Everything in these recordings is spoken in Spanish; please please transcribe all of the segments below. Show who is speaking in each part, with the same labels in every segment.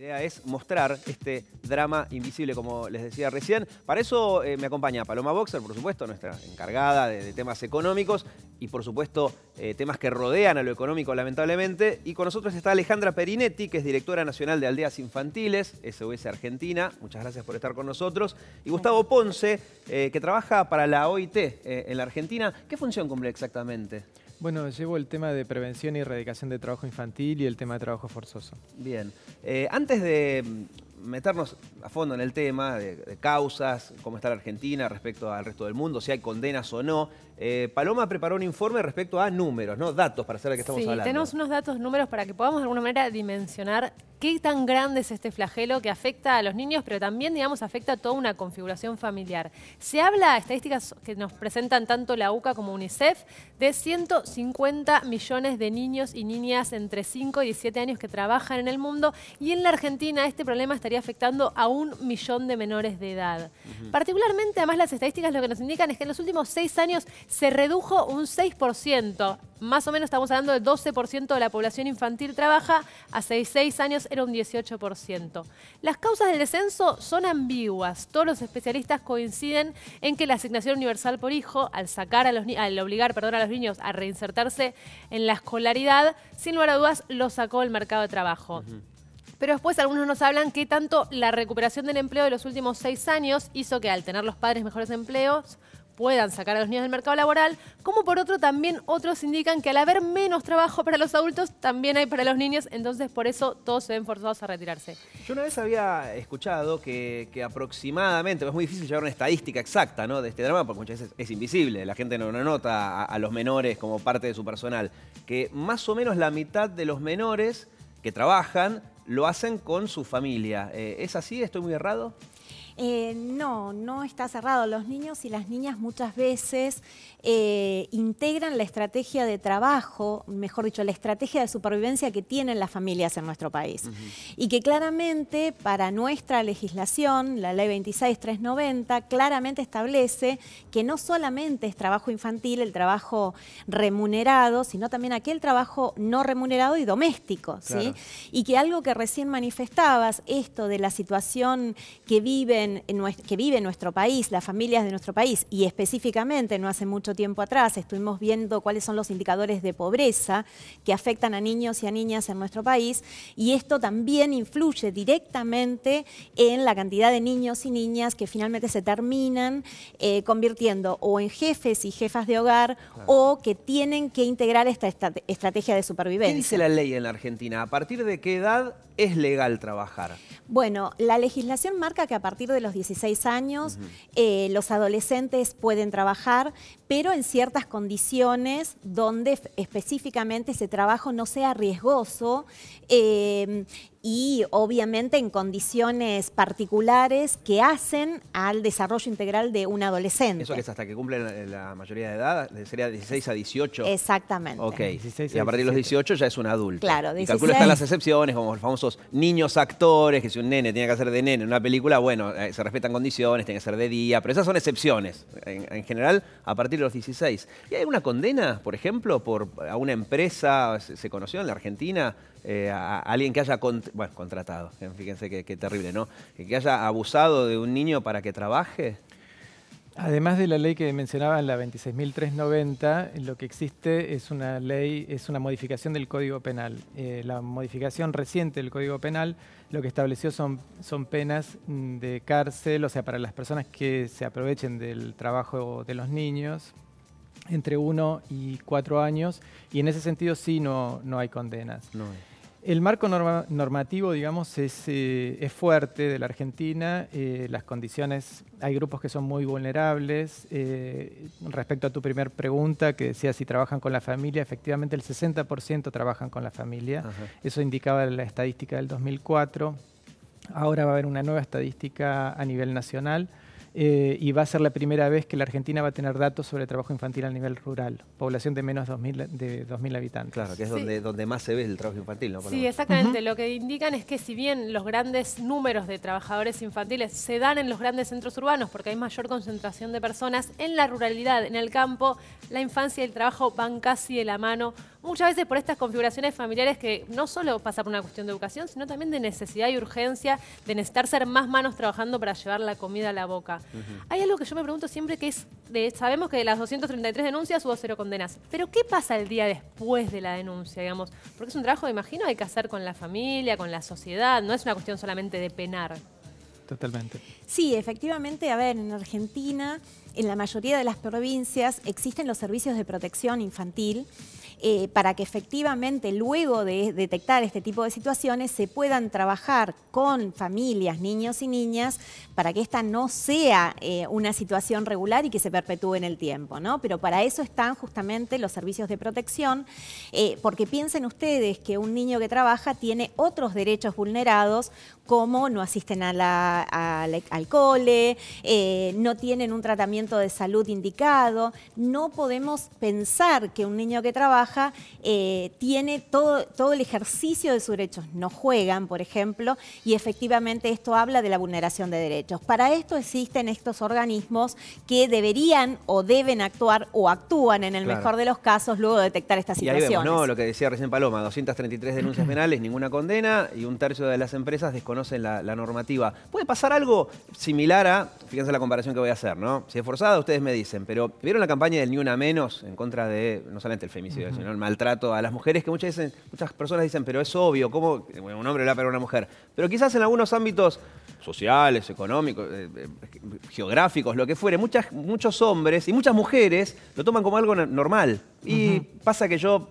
Speaker 1: idea es mostrar este drama invisible, como les decía recién. Para eso eh, me acompaña Paloma Boxer, por supuesto, nuestra encargada de, temas económicos y, por supuesto, eh, temas que rodean a lo económico, lamentablemente. Y con nosotros está Alejandra Perinetti, que es directora nacional de Aldeas Infantiles, SOS Argentina. Muchas gracias por estar con nosotros. Y Gustavo Ponce, eh, que trabaja para la OIT en la Argentina. ¿Qué función cumple exactamente?
Speaker 2: Bueno, llevo el tema de prevención y erradicación de trabajo infantil y el tema de trabajo forzoso.
Speaker 1: Bien. Eh, antes de meternos a fondo en el tema de, de, causas, cómo está la Argentina respecto al resto del mundo, si hay condenas o no, eh, Paloma preparó un informe respecto a números, ¿no? Datos, para saber de que estamos sí, Tenemos
Speaker 3: unos datos, números, para que podamos de alguna manera dimensionar qué tan grande es este flagelo que afecta a los niños, pero también, digamos, afecta a toda una configuración familiar. Se habla, estadísticas que nos presentan tanto la UCA como UNICEF, de 150 millones de niños y niñas entre 5 y 17 años que trabajan en el mundo, y en la Argentina este problema estaría afectando a un millón de menores de edad. Particularmente, además, las estadísticas lo que nos indican es que en los últimos seis años se redujo un 6%. Más o menos estamos hablando del 12% de la población infantil trabaja, a 6 años era un 18%. Las causas del descenso son ambiguas. Todos los especialistas coinciden en que la asignación universal por hijo, al sacar a los al obligar perdón, a los niños a reinsertarse en la escolaridad, sin lugar a dudas lo sacó del mercado de trabajo. pero después algunos nos hablan que tanto la recuperación del empleo de los últimos seis años hizo que al tener los padres mejores empleos puedan sacar a los niños del mercado laboral, como por otro también otros indican que al haber menos trabajo para los adultos, también hay para los niños, entonces por eso todos se ven forzados a retirarse.
Speaker 1: Yo una vez había escuchado que, aproximadamente, es muy difícil llevar una estadística exacta ¿no? de este drama, porque muchas veces es invisible, la gente no, nota a, los menores como parte de su personal, que más o menos la mitad de los menores que trabajan lo hacen con su familia. Eh, ¿Es así? ¿Estoy muy errado?
Speaker 4: Eh, no, no está cerrado. Los niños y las niñas muchas veces eh, integran la estrategia de trabajo, mejor dicho, la estrategia de supervivencia que tienen las familias en nuestro país. Y que claramente para nuestra legislación, la ley 26390, claramente establece que no solamente es trabajo infantil, el trabajo remunerado, sino también aquel trabajo no remunerado y doméstico. ¿sí? Y que algo que recién manifestabas, esto de la situación que vive que vive en nuestro país, las familias de nuestro país, y específicamente no hace mucho tiempo atrás estuvimos viendo cuáles son los indicadores de pobreza que afectan a niños y a niñas en nuestro país, y esto también influye directamente en la cantidad de niños y niñas que finalmente se terminan eh, convirtiendo o en jefes y jefas de hogar o que tienen que integrar esta estrategia de supervivencia. ¿Qué dice la
Speaker 1: ley en la Argentina? ¿A partir de qué edad es legal
Speaker 4: trabajar? Bueno, la legislación marca que a partir de los 16 años eh, los adolescentes pueden trabajar, pero en ciertas condiciones donde específicamente ese trabajo no sea riesgoso eh, y obviamente en condiciones particulares que hacen al desarrollo integral de un adolescente. Eso que es
Speaker 1: hasta que cumple la mayoría de edad, sería de 16 a 18. Exactamente. Ok, a y a partir de los 18 ya es un adulto. Claro, 16. Y calculo están las excepciones, como los famosos niños actores, que si un nene tiene que hacer de nene en una película, bueno, eh, se respetan condiciones, tiene que ser de día, pero esas son excepciones. En, general, a partir de los 16. ¿Y hay una condena, por ejemplo, por a una empresa, se conoció en la Argentina, eh, a, alguien que haya bueno, contratado, eh, fíjense qué terrible, ¿no? Que haya abusado de un niño para que trabaje.
Speaker 2: Además de la ley que mencionaban, la 26.390, lo que existe es una ley, es una modificación del Código Penal. Eh, la modificación reciente del Código Penal lo que estableció son, son penas mm, de cárcel, o sea, para las personas que se aprovechen del trabajo de los niños, entre uno y cuatro años, y en ese sentido sí no, no hay condenas. No hay. El marco normativo, digamos, es, eh, es, fuerte de la Argentina. Eh, las condiciones, hay grupos que son muy vulnerables. Eh, respecto a tu primera pregunta, que decías si trabajan con la familia, efectivamente el 60% trabajan con la familia. Eso indicaba la estadística del 2004. Ahora va a haber una nueva estadística a nivel nacional eh, y va a ser la primera vez que la Argentina va a tener datos sobre trabajo infantil a nivel rural, población de menos de 2.000 habitantes. Claro, que es
Speaker 3: donde,
Speaker 1: donde más se ve el trabajo infantil, ¿no? Sí,
Speaker 3: exactamente. Lo que indican es que si bien los grandes números de trabajadores infantiles se dan en los grandes centros urbanos, porque hay mayor concentración de personas, en la ruralidad, en el campo, la infancia y el trabajo van casi de la mano muchas veces por estas configuraciones familiares que no solo pasa por una cuestión de educación, sino también de necesidad y urgencia, de necesitar ser más manos trabajando para llevar la comida a la boca. Hay algo que yo me pregunto siempre que es, de, sabemos que de las 233 denuncias hubo cero condenas, pero ¿qué pasa el día después de la denuncia, digamos? Porque es un trabajo, imagino, hay que hacer con la familia, con la sociedad, no es una
Speaker 4: cuestión solamente de penar. Totalmente. Sí, efectivamente, a ver, en Argentina en la mayoría de las provincias existen los servicios de protección infantil eh, para que efectivamente luego de detectar este tipo de situaciones se puedan trabajar con familias, niños y niñas para que esta no sea eh, una situación regular y que se perpetúe en el tiempo, ¿no? Pero para eso están justamente los servicios de protección, eh, porque piensen ustedes que un niño que trabaja tiene otros derechos vulnerados como no asisten a la, al cole, no tienen un tratamiento de salud indicado. No podemos pensar que un niño que trabaja eh, tiene todo, todo el ejercicio de sus derechos. No juegan, por ejemplo, y efectivamente esto habla de la vulneración de derechos. Para esto existen estos organismos que deberían o deben actuar o actúan en el mejor de los casos luego de detectar estas situaciones. no, lo
Speaker 1: que decía recién Paloma, 233 denuncias penales, ninguna condena y un tercio de las empresas desconocen la, normativa. ¿Puede pasar algo similar a, fíjense la comparación que voy a hacer, ¿no? Si ustedes me dicen, pero ¿vieron la campaña del Ni Una Menos en contra de, no solamente el femicidio, sino el maltrato a las mujeres? Que muchas, dicen, muchas personas dicen, pero es obvio, ¿cómo un hombre le va a una mujer? Pero quizás en algunos ámbitos sociales, económicos, eh, eh, geográficos, lo que fuere, muchos hombres y muchas mujeres lo toman como algo normal. Y pasa que yo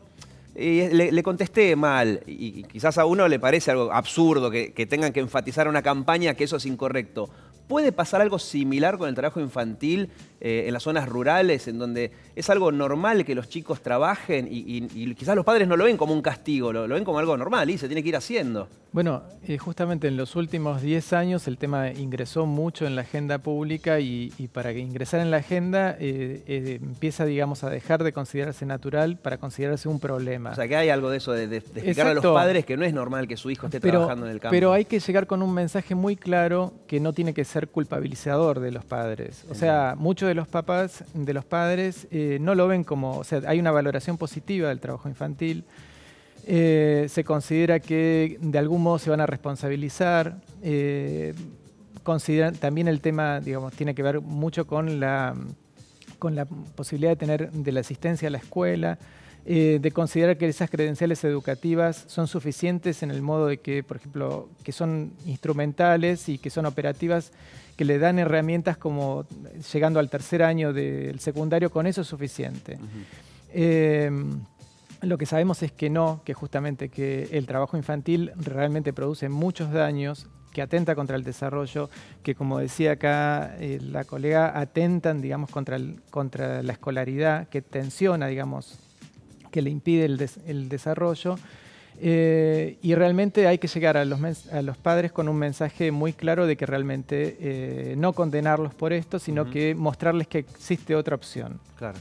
Speaker 1: le, contesté mal, y quizás a uno le parece algo absurdo que, que, tengan que enfatizar una campaña que eso es incorrecto. ¿Puede pasar algo similar con el trabajo infantil eh, en las zonas rurales, en donde es algo normal que los chicos trabajen y, quizás los padres no lo ven como un castigo, lo, ven como algo normal y se tiene que ir haciendo?
Speaker 2: Bueno, eh, justamente en los últimos 10 años el tema ingresó mucho en la agenda pública y, para ingresar en la agenda eh, empieza, digamos, a dejar de considerarse natural para considerarse un problema. O sea, que hay algo
Speaker 1: de eso, de, a los padres que no es normal que su hijo esté trabajando en el campo. Pero hay
Speaker 2: que llegar con un mensaje muy claro que no tiene que ser culpabilizador de los padres. O sea, muchos de los papás, de los padres, eh, no lo ven como, o sea, hay una valoración positiva del trabajo infantil. Eh, se considera que de algún modo se van a responsabilizar. Eh, también el tema, digamos, tiene que ver mucho con la, con la posibilidad de tener de la asistencia a la escuela. Eh, de considerar que esas credenciales educativas son suficientes en el modo de que, por ejemplo, que son instrumentales y que son operativas, que le dan herramientas como llegando al tercer año del secundario, con eso es suficiente. Eh, lo que sabemos es que no, que justamente que el trabajo infantil realmente produce muchos daños, que atenta contra el desarrollo, que como decía acá eh, la colega, atentan, digamos, contra la escolaridad, que tensiona, digamos, que le impide el, desarrollo. Eh, y realmente hay que llegar a los, a los, padres con un mensaje muy claro de que realmente eh, no condenarlos por esto, sino que mostrarles que existe otra opción. Claro.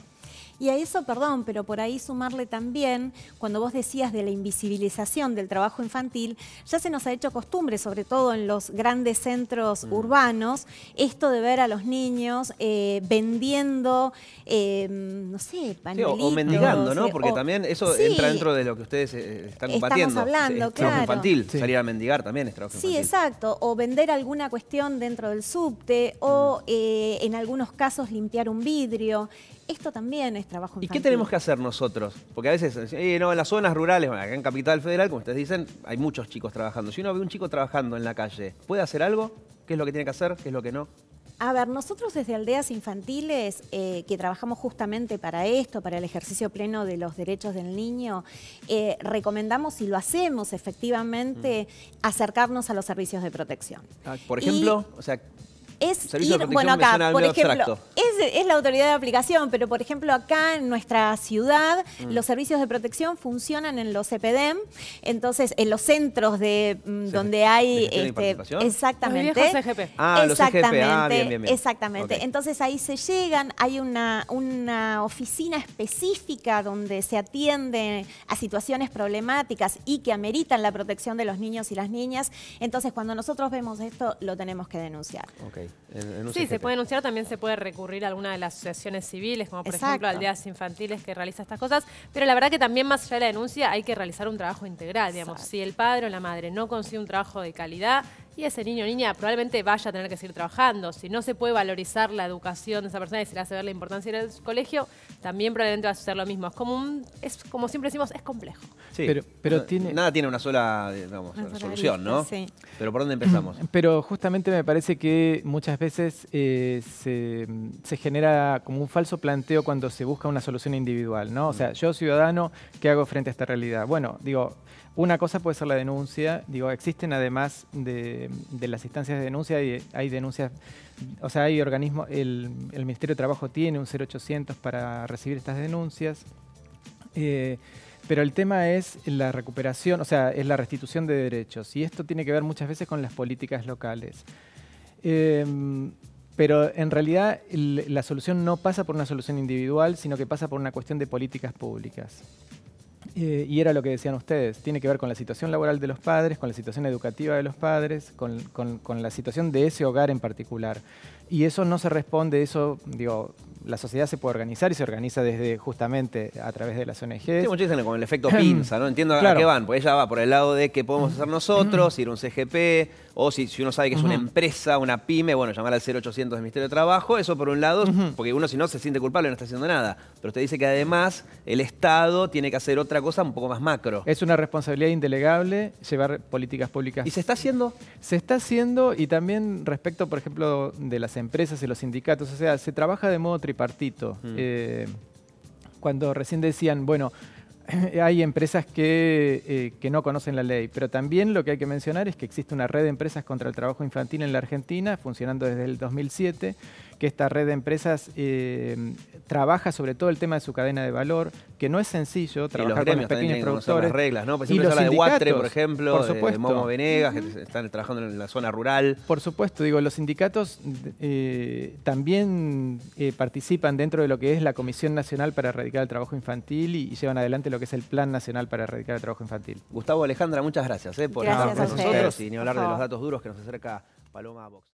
Speaker 4: Y a eso, perdón, pero por ahí sumarle también, cuando vos decías de la invisibilización del trabajo infantil, ya se nos ha hecho costumbre, sobre todo en los grandes centros mm. urbanos, esto de ver a los niños eh, vendiendo, em, no sé, panelitos. o, mendigando, ¿no? Eh, Porque también eso entra
Speaker 1: dentro de lo que ustedes eh, están compartiendo Estamos hablando, es, Trabajo infantil, salir a mendigar también es trabajo infantil. Sí,
Speaker 4: exacto. O vender alguna cuestión dentro del subte, o mm. en algunos casos limpiar un vidrio. Esto también es ¿Y qué tenemos
Speaker 1: que hacer nosotros? Porque a veces, eh, no, en las zonas rurales, acá en Capital Federal, como ustedes dicen, hay muchos chicos trabajando. Si uno ve un chico trabajando en la calle, ¿puede hacer algo? ¿Qué es lo que tiene que hacer? ¿Qué es lo que no?
Speaker 4: A ver, nosotros desde Aldeas Infantiles, eh, que trabajamos justamente para esto, para el ejercicio pleno de los derechos del niño, eh, recomendamos, y lo hacemos efectivamente, mm. acercarnos a los servicios de protección.
Speaker 1: Ah, por ejemplo, o sea, es ir, bueno, acá, por ejemplo,
Speaker 4: es, la autoridad de aplicación, pero por ejemplo acá en nuestra ciudad mm. los servicios de protección funcionan en los EPDEM, entonces en los centros de mm, donde hay... este, exactamente. Ah, ah exactamente, los Exactamente. Entonces ahí se llegan, hay una, una oficina específica donde se atiende a situaciones problemáticas y que ameritan la protección de los niños y las niñas. Entonces cuando nosotros vemos esto lo tenemos que denunciar sí, se puede
Speaker 3: denunciar, también se puede recurrir a alguna de las asociaciones civiles, como por ejemplo Aldeas Infantiles que realiza estas cosas, pero la verdad que también más allá de la denuncia hay que realizar un trabajo integral, digamos, si el padre o la madre no consigue un trabajo de calidad, y ese niño o niña probablemente vaya a tener que seguir trabajando. Si no se puede valorizar la educación de esa persona y se le hace ver la importancia del colegio, también probablemente va a suceder lo mismo. Es como, es, como siempre decimos,
Speaker 2: es
Speaker 1: complejo. pero, nada tiene una sola solución, ¿no? Pero ¿por dónde empezamos?
Speaker 2: Pero justamente me parece que muchas veces eh, se, se, genera como un falso planteo cuando se busca una solución individual, ¿no? O sea, mm. yo ciudadano, ¿qué hago frente a esta realidad? Bueno, digo, una cosa puede ser la denuncia, digo, existen además de de, las instancias de denuncia, hay, denuncias, o sea, hay organismos, el, Ministerio de Trabajo tiene un 0800 para recibir estas denuncias. Eh, pero el tema es la recuperación, o sea, es la restitución de derechos. Y esto tiene que ver muchas veces con las políticas locales. Em, pero en realidad la solución no pasa por una solución individual, sino que pasa por una cuestión de políticas públicas. Eh, y era lo que decían ustedes, tiene que ver con la situación laboral de los padres, con la situación educativa de los padres, con, con la situación de ese hogar en particular. Y eso no se responde, eso, digo, la sociedad se puede organizar y se organiza desde justamente a través de las ONGs. Sí, muchos dicen con el efecto pinza,
Speaker 1: ¿no? Entiendo a qué van, porque ella va por el lado de qué podemos hacer nosotros, ir a un CGP, o si, uno sabe que es una empresa, una pyme, bueno, llamar al 0800 del Ministerio de Trabajo, eso por un lado, porque uno si no se siente culpable no está haciendo nada. Pero usted dice que además el Estado tiene que hacer otra
Speaker 2: cosa un poco más macro. Es una responsabilidad indelegable llevar políticas públicas. ¿Y se está haciendo? Se está haciendo y también respecto, por ejemplo, de las empresas y los sindicatos, o sea, se trabaja de modo tripartito. Mm. Eh, cuando recién decían, bueno, hay empresas que, eh, que, no conocen la ley, pero también lo que hay que mencionar es que existe una red de empresas contra el trabajo infantil en la Argentina, funcionando desde el 2007, que esta red de empresas eh, trabaja sobre todo el tema de su cadena de valor, que no es sencillo trabajar y los con los pequeños productores. Las reglas, ¿no? Por ejemplo, y habla de Huatre, por ejemplo, de Momo Venegas, que están trabajando en la zona rural. Por supuesto, digo, los sindicatos eh, también eh, participan dentro de lo que es la Comisión Nacional para Erradicar el Trabajo Infantil y, llevan adelante lo que es el Plan Nacional para Erradicar el Trabajo Infantil. Gustavo Alejandra, muchas gracias por gracias estar con nosotros y ni hablar de los datos
Speaker 1: duros que nos acerca Paloma Vox